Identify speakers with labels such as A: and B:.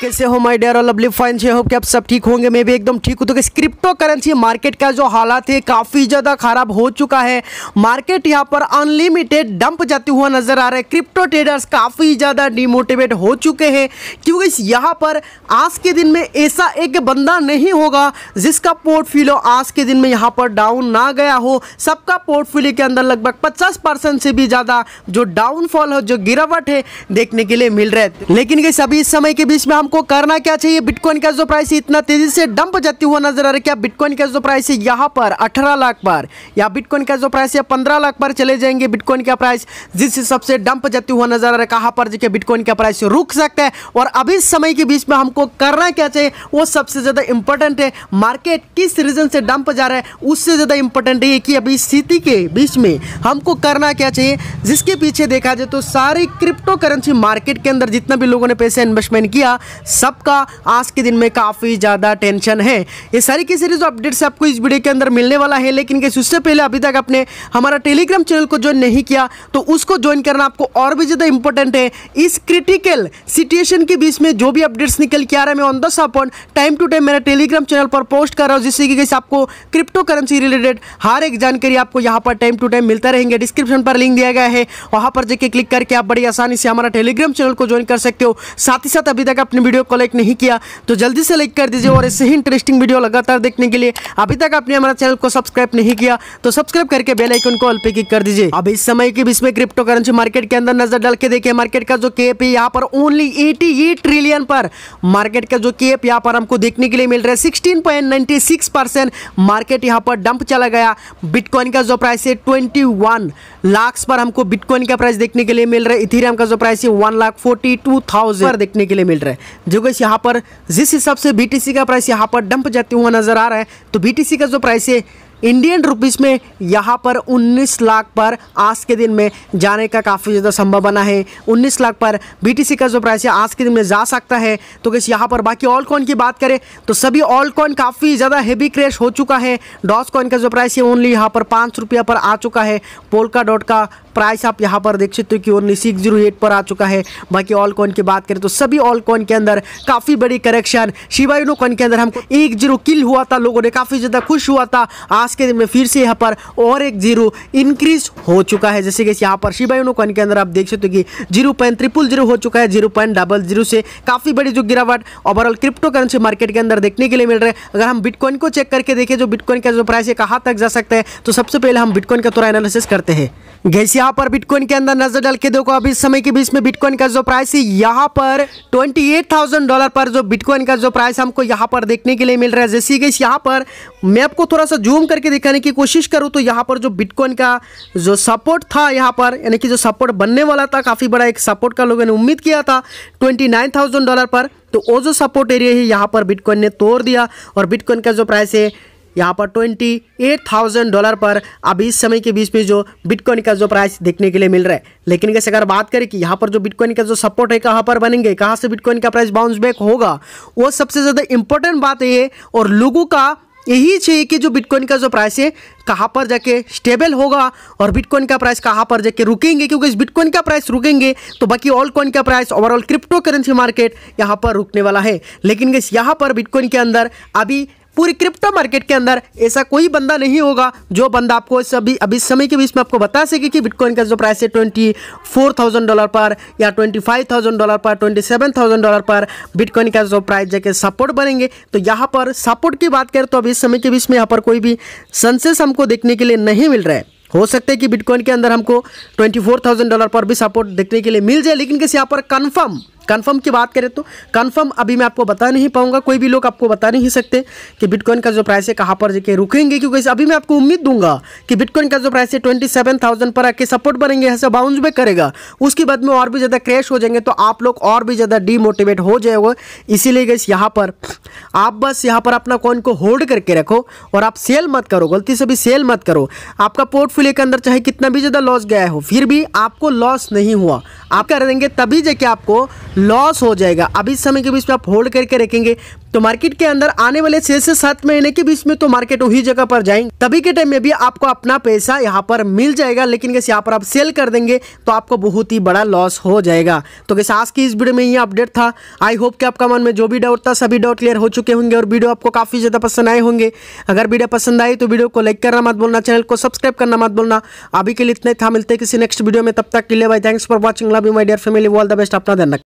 A: कैसे हो my dear और लवली फाइन से होप कि आप सब ठीक होंगे मैं भी एकदम ठीक हूँ तो क्रिप्टो करेंसी मार्केट का जो हालात है काफ़ी ज़्यादा खराब हो चुका है मार्केट यहाँ पर अनलिमिटेड डंप जाती हुआ नजर आ रहा है क्रिप्टो ट्रेडर्स काफ़ी ज़्यादा डिमोटिवेट हो चुके हैं क्योंकि यहाँ पर आज के दिन में ऐसा एक बंदा नहीं होगा जिसका पोर्टफोलियो आज के दिन में यहाँ पर डाउन ना गया हो सबका पोर्टफोलियो के अंदर लगभग पचास से भी ज़्यादा जो डाउनफॉल हो जो गिरावट है देखने के लिए मिल रहा है लेकिन कैसे अभी इस समय के बीच में हम हमको करना क्या चाहिए बिटकॉइन का जो प्राइस इतना तेजी से डंप जाती हुआ नजर आ रहा है क्या बिटकॉइन का जो प्राइस है यहाँ पर अठारह लाख पर या बिटकॉइन का जो प्राइस है पंद्रह लाख पर चले जाएंगे बिटकॉइन का प्राइस जिस हिसाब से डंप जाती हुआ नजर आ रहा है कहाँ पर देखिए बिटकॉइन का प्राइस रुक सकता है और अभी समय के बीच में हमको करना क्या चाहिए वो सबसे ज़्यादा इंपॉर्टेंट है मार्केट किस रीजन से डंप जा रहा है उससे ज़्यादा इंपॉर्टेंट ये कि अभी स्थिति के बीच में हमको करना क्या चाहिए जिसके पीछे देखा जाए तो सारी क्रिप्टो करेंसी मार्केट के अंदर जितना भी लोगों ने पैसे इन्वेस्टमेंट किया सबका आज के दिन में काफ़ी ज़्यादा टेंशन है ये सारी की सीरीज अपडेट्स आपको इस वीडियो के अंदर मिलने वाला है लेकिन उससे पहले अभी तक आपने हमारा टेलीग्राम चैनल को ज्वाइन नहीं किया तो उसको ज्वाइन करना आपको और भी ज़्यादा इंपॉर्टेंट है इस क्रिटिकल सिचुएशन के बीच में जो भी अपडेट्स निकल के आ रहा है मैं on the spot time to time मेरा टेलीग्राम चैनल पर पोस्ट कर रहा हूँ जिससे कि आपको क्रिप्टो करेंसी रिलेटेड हर एक जानकारी आपको यहाँ पर टाइम टू टाइम मिलता रहेंगे डिस्क्रिप्शन पर लिंक दिया गया है वहाँ पर जाके क्लिक करके आप बड़ी आसानी से हमारा टेलीग्राम चैनल को ज्वाइन कर सकते हो साथ ही साथ अभी तक अपने वीडियो को लाइक नहीं किया तो जल्दी से लाइक कर दीजिए और ऐसे ही इंटरेस्टिंग वीडियो लगातार देखने के लिए अभी तक आपने हमारा चैनल को सब्सक्राइब नहीं किया तो सब्सक्राइब करके बेल आइकन को ऑल क्लिक कर दीजिए अब इस समय के बीच में क्रिप्टो करेंसी मार्केट के अंदर नजर डाल के देखिए मार्केट का जो केप है यहाँ पर ओनली एटी ट्रिलियन पर मार्केट का जो केप यहाँ पर हमको देखने के लिए मिल रहा है सिक्सटीन परसेंट मार्केट यहाँ पर डंप चला गया बिटकॉइन का जो प्राइस है ट्वेंटी लाख पर हमको बिटकॉइन का प्राइस देखने के लिए मिल रहा है इथेरियम का जो प्राइस है one lakh forty two thousand देखने के लिए मिल रहा है जो कि यहाँ पर जिस हिसाब से बी का प्राइस यहाँ पर डंप जाते हुआ नज़र आ रहा है तो बी का जो प्राइस है इंडियन रुपीस में यहाँ पर 19 लाख पर आज के दिन में जाने का काफ़ी ज़्यादा संभावना है 19 लाख पर बीटीसी का जो प्राइस है आज के दिन में जा सकता है तो कैसे यहाँ पर बाकी ऑल कॉइन की बात करें तो सभी ऑल कॉइन काफ़ी ज़्यादा हैवी क्रैश हो चुका है डॉस कॉइन का जो प्राइस है ओनली यहाँ पर पाँच रुपया पर आ चुका है पोलका डॉट का प्राइस आप यहाँ पर देख सकते हो कि ओनली सिक्स जीरो एट पर आ चुका है बाकी ऑल कॉइन की बात करें तो सभी ऑल कॉइन के अंदर काफ़ी बड़ी करेक्शन शिवाइनो कॉइन के अंदर हमको एक जीरो किल हुआ था लोगों ने काफ़ी ज़्यादा खुश हुआ था आज आज के दिन में फिर से यहाँ पर और एक जीरो इंक्रीज हो चुका है जैसे कि यहाँ पर शिबाइनो कॉइन के अंदर आप देख सकते हो कि जीरो पॉइंट ट्रिपल जीरो हो चुका है जीरो पॉइंट डबल जीरो से काफ़ी बड़ी जो गिरावट ओवरऑल क्रिप्टो करेंसी मार्केट के अंदर देखने के लिए मिल रहा है अगर हम बिटकॉइन को चेक करके देखें जो बिटकॉइन का जो प्राइस है कहाँ तक जा सकता है तो सबसे पहले हम बिटकॉइन का थोड़ा एनालिसिस करते हैं गैस यहाँ पर बिटकॉइन के अंदर नजर डाल के देखो अभी समय के बीच में बिटकॉइन का जो प्राइस है यहाँ पर 28,000 डॉलर पर जो बिटकॉइन का जो प्राइस हमको यहाँ पर देखने के लिए मिल रहा है जैसे गैस यहाँ पर मैं आपको थोड़ा सा जूम करके दिखाने की कोशिश करूँ तो यहाँ पर जो बिटकॉइन का जो सपोर्ट था यहाँ पर यानी कि जो सपोर्ट बनने वाला था काफ़ी बड़ा एक सपोर्ट का लोगों ने उम्मीद किया था ट्वेंटी डॉलर पर तो वो जो सपोर्ट एरिया है यहाँ पर बिटकॉइन ने तोड़ दिया और बिटकॉइन का जो प्राइस है यहाँ पर ट्वेंटी एट थाउजेंड डॉलर पर अभी इस समय के बीच में जो बिटकॉइन का जो प्राइस देखने के लिए मिल रहा है लेकिन कैसे अगर बात करें कि यहाँ पर जो बिटकॉइन का जो सपोर्ट है कहाँ पर बनेंगे कहाँ से बिटकॉइन का प्राइस बाउंस बैक होगा वो सबसे ज़्यादा इंपॉर्टेंट बात है और लोगों का यही चाहिए कि जो बिटकॉइन का जो प्राइस है कहाँ पर जाके स्टेबल होगा और बिटकॉइन का प्राइस कहाँ पर जाके रुकेंगे क्योंकि इस बिटकॉइन का प्राइस रुकेंगे तो बाकी ऑल कॉइन का price overall crypto currency market यहाँ पर रुकने वाला है लेकिन गैस यहाँ पर बिटकॉइन के अंदर अभी पूरी क्रिप्टो मार्केट के अंदर ऐसा कोई बंदा नहीं होगा जो बंदा आपको सभी अभी समय के बीच में आपको बता सके कि बिटकॉइन का जो प्राइस है ट्वेंटी फोर थाउजेंड डॉलर पर या ट्वेंटी फाइव थाउजेंड डॉलर पर ट्वेंटी सेवन थाउजेंड डॉलर पर बिटकॉइन का जो प्राइस जाके सपोर्ट बनेंगे तो यहाँ पर सपोर्ट की बात करें तो अभी समय के बीच में यहाँ पर कोई भी सेंसेस हमको देखने के लिए नहीं मिल रहा है हो सकता है कि बिटकॉइन के अंदर हमको थाउजेंड डॉलर पर भी सपोर्ट देखने के लिए मिल जाए लेकिन किसी यहाँ पर कन्फर्म कन्फर्म की बात करें तो कन्फर्म अभी मैं आपको बता नहीं पाऊंगा कोई भी लोग आपको बता नहीं सकते कि बिटकॉइन का जो प्राइस है कहाँ पर जाके रुकेंगे क्योंकि अभी मैं आपको उम्मीद दूंगा कि बिटकॉइन का जो प्राइस है ट्वेंटी सेवन थाउजेंड पर आके सपोर्ट बनेंगे ऐसे बाउंस बैक करेगा उसके बाद में और भी ज़्यादा क्रैश हो जाएंगे तो आप लोग और भी ज़्यादा डीमोटिवेट हो जाएगा इसीलिए गई यहाँ पर आप बस यहाँ पर अपना कॉइन को होल्ड करके रखो और आप सेल मत करो गलती से भी सेल मत करो आपका पोर्टफोलियो के अंदर चाहे कितना भी ज़्यादा लॉस गया हो फिर भी आपको लॉस नहीं हुआ आप कर देंगे तभी जाके आपको लॉस हो जाएगा अभी समय के बीच में आप होल्ड करके रखेंगे तो मार्केट के अंदर आने वाले छह से सात महीने के बीच में तो मार्केट वही जगह पर जाएंगे तभी के टाइम में भी आपको अपना पैसा यहाँ पर मिल जाएगा लेकिन कैसे यहाँ पर आप सेल कर देंगे तो आपको बहुत ही बड़ा लॉस हो जाएगा तो कैसे आज की इस वीडियो में ये अपडेट था आई होप कि आपका मन में जो भी डाउट था सभी डाउट क्लियर हो चुके होंगे और वीडियो आपको काफ़ी ज़्यादा पसंद आए होंगे अगर वीडियो पसंद आई तो वीडियो को लाइक करना मत बोलना चैनल को सब्सक्राइब करना मत बोलना अभी के लिए इतना था मिलते किसी नेक्स्ट वीडियो में तब तक के लिए भाई thanks for watching love you my dear family all the best अपना ध्यान